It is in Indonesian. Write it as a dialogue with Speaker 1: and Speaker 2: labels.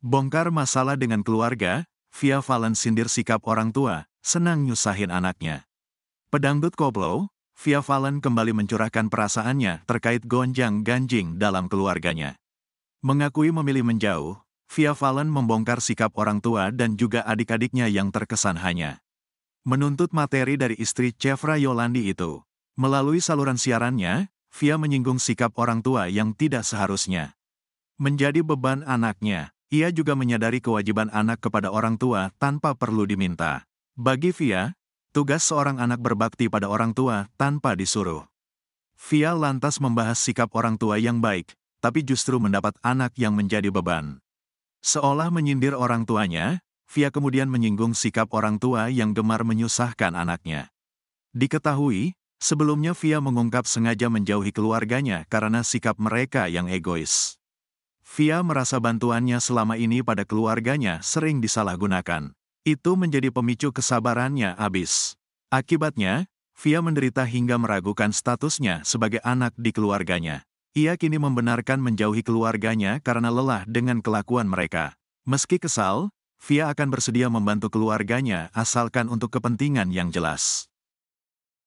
Speaker 1: Bongkar masalah dengan keluarga, Via Valen sindir sikap orang tua, senang nyusahin anaknya. Pedangdut koblo, Via Valen kembali mencurahkan perasaannya terkait gonjang-ganjing dalam keluarganya. Mengakui memilih menjauh, Via Valen membongkar sikap orang tua dan juga adik-adiknya yang terkesan hanya. Menuntut materi dari istri Cefra Yolandi itu. Melalui saluran siarannya, Via menyinggung sikap orang tua yang tidak seharusnya. Menjadi beban anaknya, ia juga menyadari kewajiban anak kepada orang tua tanpa perlu diminta. Bagi Fia, tugas seorang anak berbakti pada orang tua tanpa disuruh. Fia lantas membahas sikap orang tua yang baik, tapi justru mendapat anak yang menjadi beban. Seolah menyindir orang tuanya, Fia kemudian menyinggung sikap orang tua yang gemar menyusahkan anaknya. Diketahui, sebelumnya Fia mengungkap sengaja menjauhi keluarganya karena sikap mereka yang egois. Fia merasa bantuannya selama ini pada keluarganya sering disalahgunakan. Itu menjadi pemicu kesabarannya habis. Akibatnya, Fia menderita hingga meragukan statusnya sebagai anak di keluarganya. Ia kini membenarkan menjauhi keluarganya karena lelah dengan kelakuan mereka. Meski kesal, Fia akan bersedia membantu keluarganya asalkan untuk kepentingan yang jelas.